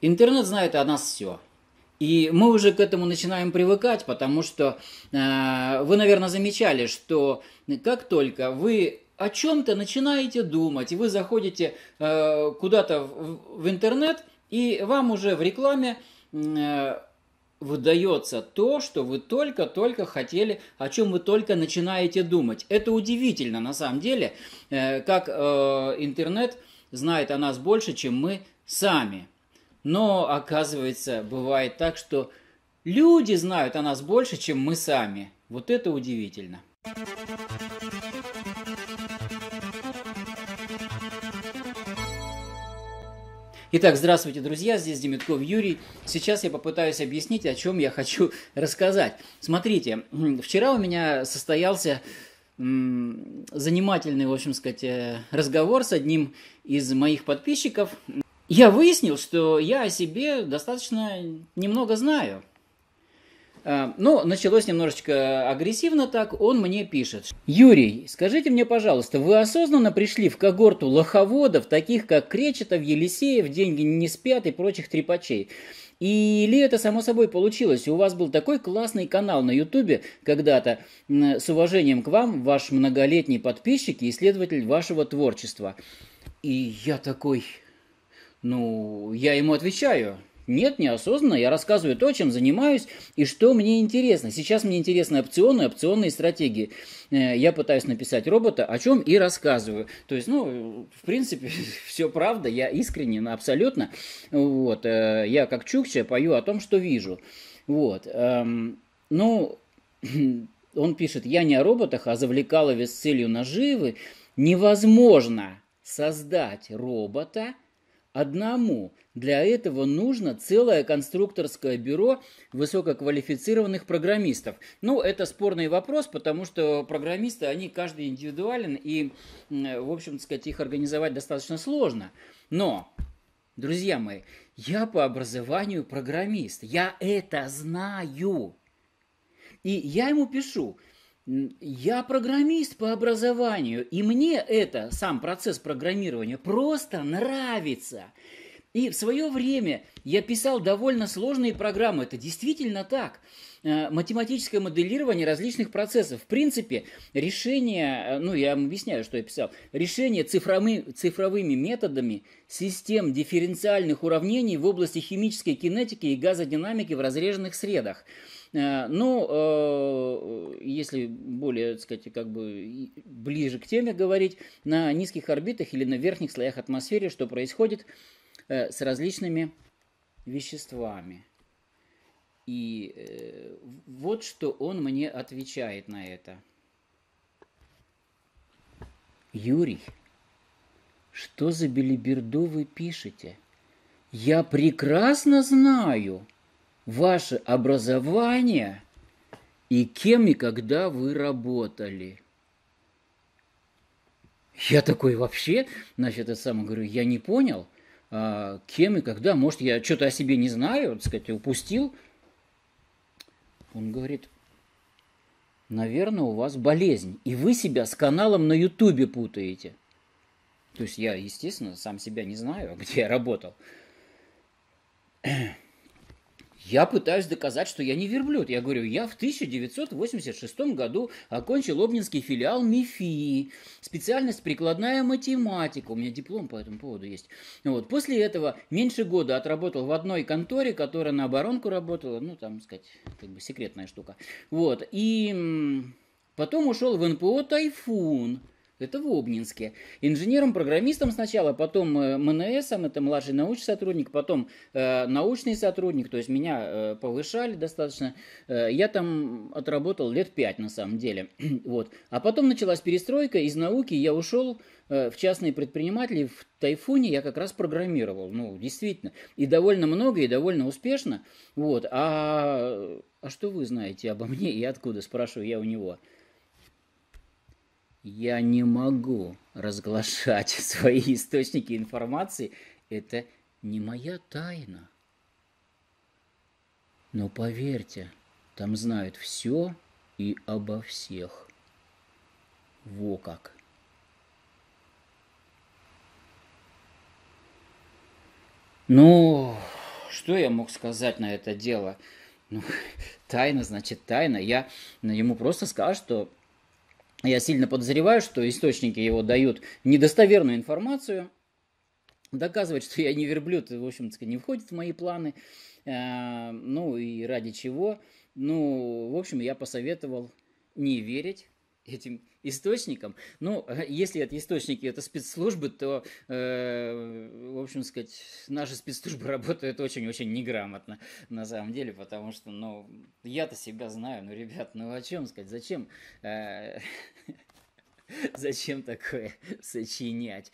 Интернет знает о нас все. И мы уже к этому начинаем привыкать, потому что э, вы, наверное, замечали, что как только вы о чем-то начинаете думать, и вы заходите э, куда-то в, в интернет, и вам уже в рекламе э, выдается то, что вы только-только хотели, о чем вы только начинаете думать. Это удивительно на самом деле, э, как э, интернет знает о нас больше, чем мы сами. Но оказывается, бывает так, что люди знают о нас больше, чем мы сами. Вот это удивительно. Итак, здравствуйте, друзья, здесь Демитков Юрий. Сейчас я попытаюсь объяснить, о чем я хочу рассказать. Смотрите, вчера у меня состоялся занимательный, в общем сказать, э, разговор с одним из моих подписчиков я выяснил, что я о себе достаточно немного знаю. Ну, началось немножечко агрессивно так. Он мне пишет. Юрий, скажите мне, пожалуйста, вы осознанно пришли в когорту лоховодов, таких как Кречетов, Елисеев, Деньги не спят и прочих трепачей? Или это само собой получилось? У вас был такой классный канал на Ютубе когда-то. С уважением к вам, ваш многолетний подписчик и исследователь вашего творчества. И я такой, ну, я ему отвечаю. Нет, неосознанно. Я рассказываю то, чем занимаюсь и что мне интересно. Сейчас мне интересны опционы, опционные стратегии. Э, я пытаюсь написать робота, о чем и рассказываю. То есть, ну, в принципе, все правда. Я искренен абсолютно. Вот. Э, я как Чукча пою о том, что вижу. Вот. Эм, ну, он пишет, я не о роботах, а завлекалове с целью наживы. Невозможно создать робота – одному. Для этого нужно целое конструкторское бюро высококвалифицированных программистов. Ну, это спорный вопрос, потому что программисты, они каждый индивидуален, и, э, в общем сказать, их организовать достаточно сложно. Но, друзья мои, я по образованию программист, я это знаю. И я ему пишу – я программист по образованию, и мне это, сам процесс программирования, просто нравится. И в свое время я писал довольно сложные программы, это действительно так. Э, математическое моделирование различных процессов. В принципе, решение, э, ну я вам объясняю, что я писал, решение цифровыми, цифровыми методами систем дифференциальных уравнений в области химической кинетики и газодинамики в разреженных средах – Э, ну, э, э, если более, так сказать, как бы ближе к теме говорить, на низких орбитах или на верхних слоях атмосферы что происходит с различными веществами. И вот что он мне отвечает на это. Юрий, что за белиберду вы пишете? Я прекрасно знаю, ваше образование и кем и когда вы работали. Я такой вообще, значит, это самое говорю, я не понял, а, кем и когда, может, я что-то о себе не знаю, так сказать, упустил. Он говорит, наверное, у вас болезнь, и вы себя с каналом на Ютубе путаете. То есть я, естественно, сам себя не знаю, где я работал. Я пытаюсь доказать, что я не верблюд. Я говорю, я в 1986 году окончил Обнинский филиал МИФИ, специальность прикладная математика. У меня диплом по этому поводу есть. Вот. После этого меньше года отработал в одной конторе, которая на оборонку работала. Ну, там, сказать, как бы секретная штука. Вот. И потом ушел в НПО «Тайфун». Это в Обнинске. Инженером-программистом сначала, потом э, МНСом, это младший научный сотрудник, потом э, научный сотрудник, то есть меня э, повышали достаточно. Э, я там отработал лет пять на самом деле. вот. А потом началась перестройка, из науки я ушел э, в частные предприниматели, в Тайфуне я как раз программировал, ну, действительно. И довольно много, и довольно успешно. Вот. А, а что вы знаете обо мне и откуда, спрашиваю я у него я не могу разглашать свои источники информации. Это не моя тайна. Но поверьте, там знают все и обо всех. Во как! Ну, что я мог сказать на это дело? Ну, тайна, значит, тайна. Я ну, ему просто сказал, что я сильно подозреваю, что источники его дают недостоверную информацию, доказывать, что я не верблюд, в общем-то, не входит в мои планы, э, ну и ради чего. Ну, в общем, я посоветовал не верить этим источникам. Ну, э, если это источники, это спецслужбы, то, э, в общем сказать, наши спецслужбы работают очень-очень неграмотно, на самом деле, потому что, ну, я-то себя знаю, ну, ребят, ну, о чем сказать, зачем... Э, Зачем такое сочинять?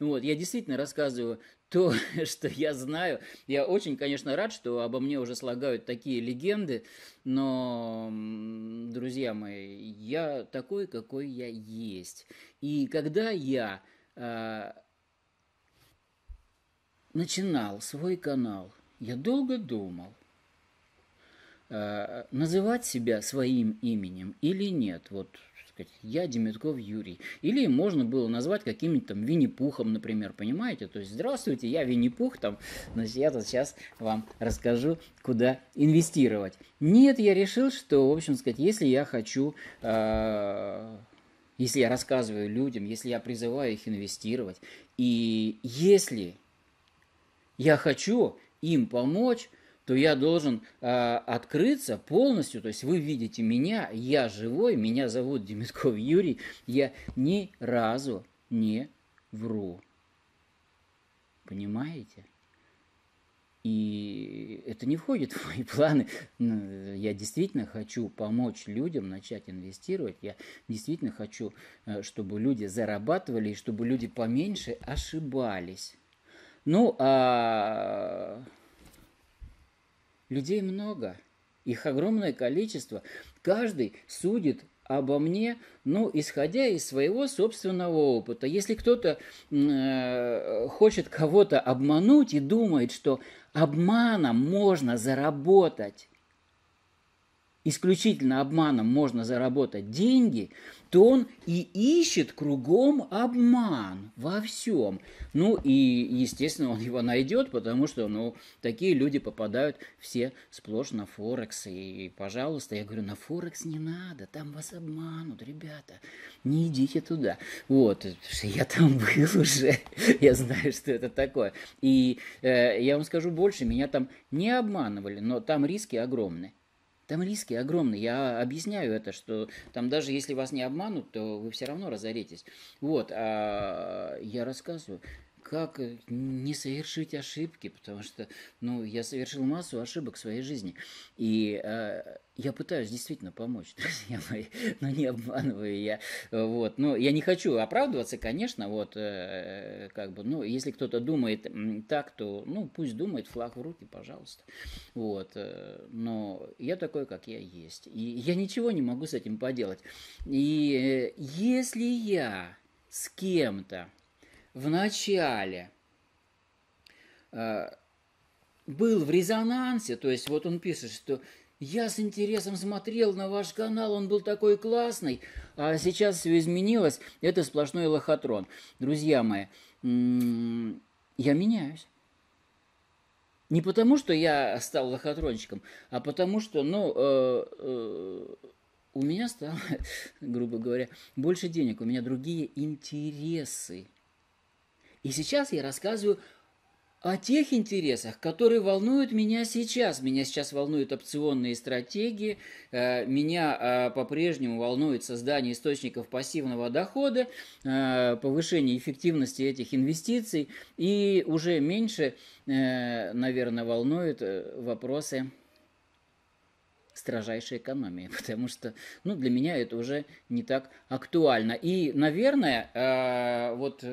Вот, я действительно рассказываю то, что я знаю. Я очень, конечно, рад, что обо мне уже слагают такие легенды, но, друзья мои, я такой, какой я есть. И когда я э, начинал свой канал, я долго думал, э, называть себя своим именем или нет. Вот сказать, я Демятков Юрий. Или можно было назвать каким-нибудь там Винни-Пухом, например, понимаете? То есть, здравствуйте, я Винни-Пух, там, значит, я тут сейчас вам расскажу, куда инвестировать. Нет, я решил, что, в общем сказать, если я хочу а, если я рассказываю людям, если я призываю их инвестировать, и если я хочу им помочь, то я должен э, открыться полностью. То есть вы видите меня, я живой, меня зовут Демитков Юрий, я ни разу не вру. Понимаете? И это не входит в мои планы. Ну, я действительно хочу помочь людям начать инвестировать. Я действительно хочу, э, чтобы люди зарабатывали и чтобы люди поменьше ошибались. Ну, а Людей много, их огромное количество. Каждый судит обо мне, ну, исходя из своего собственного опыта. Если кто-то э, хочет кого-то обмануть и думает, что обманом можно заработать, исключительно обманом можно заработать деньги – то он и ищет кругом обман во всем. Ну и, естественно, он его найдет, потому что, ну, такие люди попадают все сплошь на Форекс. И, пожалуйста, я говорю, на Форекс не надо, там вас обманут, ребята, не идите туда. Вот, я там был уже, я знаю, что это такое. И э, я вам скажу больше, меня там не обманывали, но там риски огромные. Там риски огромные. Я объясняю это, что там даже если вас не обманут, то вы все равно разоритесь. Вот, а я рассказываю как э, не совершить ошибки, потому что, ну, я совершил массу ошибок в своей жизни. И э, я пытаюсь действительно помочь, друзья мои, но не обманываю я. Вот, ну, я не хочу оправдываться, конечно, вот, э, как бы, ну, если кто-то думает так, то, ну, пусть думает, флаг в руки, пожалуйста. Вот, э, но я такой, как я есть. И я ничего не могу с этим поделать. И э, если я с кем-то в начале э, был в резонансе, то есть вот он пишет, что я с интересом смотрел на ваш канал, он был такой классный, а сейчас все изменилось, это сплошной лохотрон. Друзья мои, я меняюсь. Не потому, что я стал лохотрончиком, а потому что, ну, э, э, у меня стало, грубо говоря, больше денег, у меня другие интересы. И сейчас я рассказываю о тех интересах, которые волнуют меня сейчас. Меня сейчас волнуют опционные стратегии, э, меня э, по-прежнему волнует создание источников пассивного дохода, э, повышение эффективности этих инвестиций и уже меньше, наверное, волнуют вопросы строжайшей экономии, потому что, ну, для меня это уже не так актуально. И, наверное, вот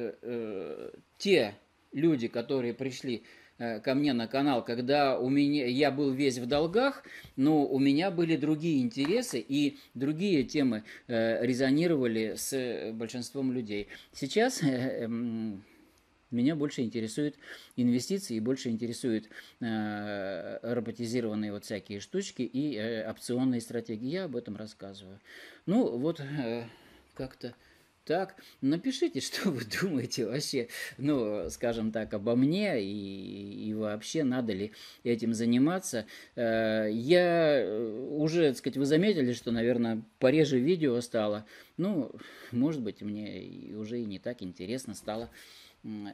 те люди, которые пришли э, ко мне на канал, когда у меня, я был весь в долгах, но у меня были другие интересы и другие темы э, резонировали с э, большинством людей. Сейчас э, э, меня больше интересуют инвестиции, и больше интересуют э, роботизированные вот всякие штучки и э, опционные стратегии. Я об этом рассказываю. Ну вот э, как-то так, напишите, что вы думаете вообще, ну, скажем так, обо мне и, и вообще надо ли этим заниматься. Э, я э, уже, так сказать, вы заметили, что, наверное, пореже видео стало. Ну, может быть, мне уже и не так интересно стало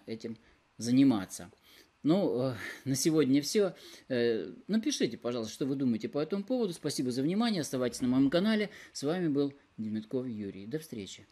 этим заниматься. Ну, э, на сегодня все. Напишите, пожалуйста, что вы думаете по этому поводу. Спасибо за внимание. Оставайтесь на моем канале. С вами был Демитков Юрий. До встречи.